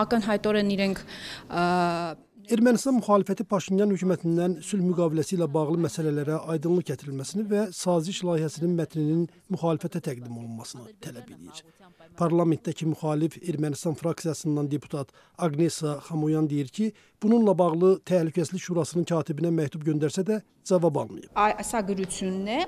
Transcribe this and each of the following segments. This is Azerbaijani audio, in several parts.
Ակնհայտորեն իրենք Ermənistan müxalifəti Paşinyan hökumətindən sülh müqaviləsi ilə bağlı məsələlərə aydınlıq gətirilməsini və saziş layihəsinin mətninin müxalifətə təqdim olunmasını tələb edir. Parlamentdəki müxalif Ermənistan fraksiyasından deputat Agnesa Xamoyan deyir ki, bununla bağlı Təhlükəsizlik Şurasının katibinə məktub göndərsə də cavab almayıb. Ասագրությունն է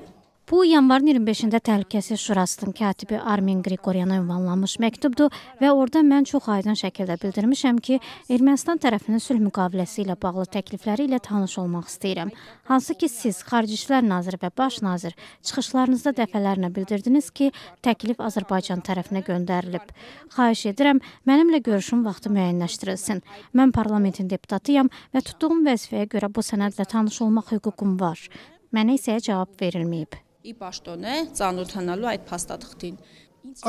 Bu yanvarın 25-də Təhlükəsizlik Şurasının katibi Armin Qriqoryana ünvanlanmış məktubdur və orada mən çox aydın şəkildə bildirmişəm ki, Ermənistan tərəfinin sülh müqaviləsi ilə bağlı təklifləri ilə tanış olmaq istəyirəm. Hansı ki, siz Xarici İşlər naziri və baş nazir çıxışlarınızda dəfələrlə bildirdiniz ki, təklif Azərbaycan tərəfinə göndərilib. Xahiş edirəm, mənimlə görüşün vaxtı müəyyənləşdirilsin. Mən parlamentin deputatıyam və tutduğum vəzifəyə görə bu sənədlə tanış olmaq hüququm var. Mənə isə cavab verilməyib ի պաշտոն է ծանոթանալու այդ փաստաթղթին։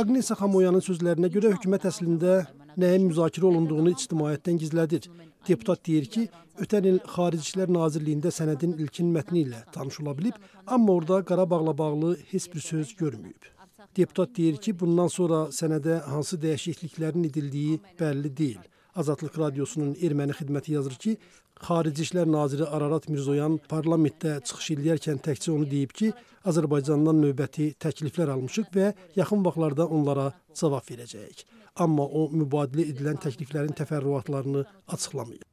Aqnesa Xamoyanın sözlərinə görə hökumət əslində nəyin müzakirə olunduğunu ictimaiyyətdən gizlədir. Deputat deyir ki, ötən il Xarici İşlər Nazirliyində sənədin ilkin mətni ilə tanışıla bilib, amma orada Qarabağla bağlı heç bir söz görməyib. Deputat deyir ki, bundan sonra sənədə hansı dəyişikliklərin edildiyi bəlli deyil. Azadlıq Radiosunun erməni xidməti yazır ki, Xarici İşlər naziri Ararat Mirzoyan parlamentdə çıxış edərkən təkcə onu deyib ki, Azərbaycandan növbəti təkliflər almışıq və yaxın vaxtlarda onlara cavab verəcəyik. Amma o mübadilə edilən təkliflərin təfərrüatlarını açıqlamayıb.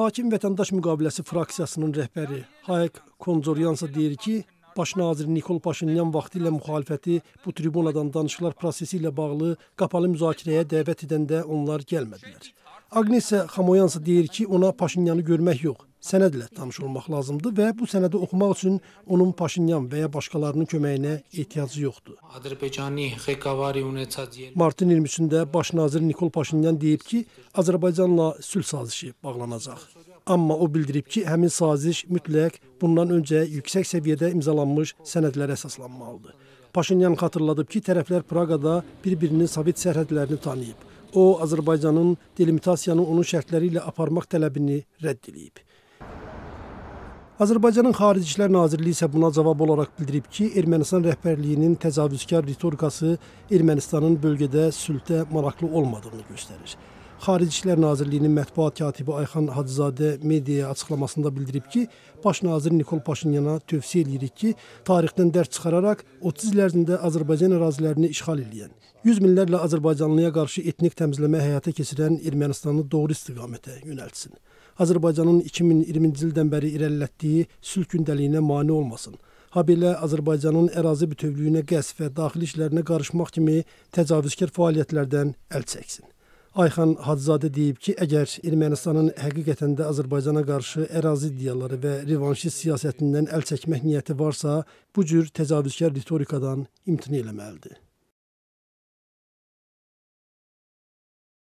Hakim Vətəndaş Müqaviləsi fraksiyasının rəhbəri Hayek Konzoryansa deyir ki, Baş naziri Nikol Paşinyan vaxtilə müxalifəti bu tribunadan danışıqlar prosesi ilə bağlı qapalı müzakirəyə dəvət edəndə onlar gəlmədilər. Agnesə Xamoyansa deyir ki, ona Paşinyanı görmək yox, sənədlə tanış olmaq lazımdır və bu sənədi oxumaq üçün onun Paşinyan və ya başqalarının köməyinə ehtiyacı yoxdur. Martın 23-də baş nazir Nikol Paşinyan deyib ki, Azərbaycanla sülh sazişi bağlanacaq. Amma o bildirib ki, həmin saziş mütləq bundan öncə yüksək səviyyədə imzalanmış sənədlərə əsaslanmalıdır. Paşinyan xatırladıb ki, tərəflər Praqada bir-birinin Sovet sərhədlərini tanıyıb. O Azərbaycanın delimitasiyanı onun şərtləri ilə aparmaq tələbini rədd edib. Azərbaycanın Xarici İşlər Nazirliyi isə buna cavab olaraq bildirib ki, Ermənistan rəhbərliyinin təcavüzkar ritorikası Ermənistanın bölgədə sülhdə maraqlı olmadığını göstərir. Xarici İşlər Nazirliyinin mətbuat katibi Ayxan Hacızadə mediaya açıqlamasında bildirib ki, baş nazir Nikol Paşinyana tövsiyə eləyirik ki, tarixdən dərs çıxararaq 30 il ərzində Azərbaycan ərazilərini işğal edən, 100 minlərlə Azərbaycanlıya qarşı etnik təmizləmə həyata keçirən Ermənistanı doğru istiqamətə yönəltsin. Azərbaycanın 2020-ci ildən bəri irəlilətdiyi sülh gündəliyinə mane olmasın. Habelə Azərbaycanın ərazi bütövlüyünə qəsf və daxili işlərinə qarışmaq kimi təcavüzkar fəaliyyətlərdən əl çəksin. Ayxan Hadzadə deyib ki, əgər Ermənistanın həqiqətən də Azərbaycana qarşı ərazi iddiaları və revanşist siyasətindən əl çəkmək niyyəti varsa, bu cür təcavüzkar ritorikadan imtina etməlidir.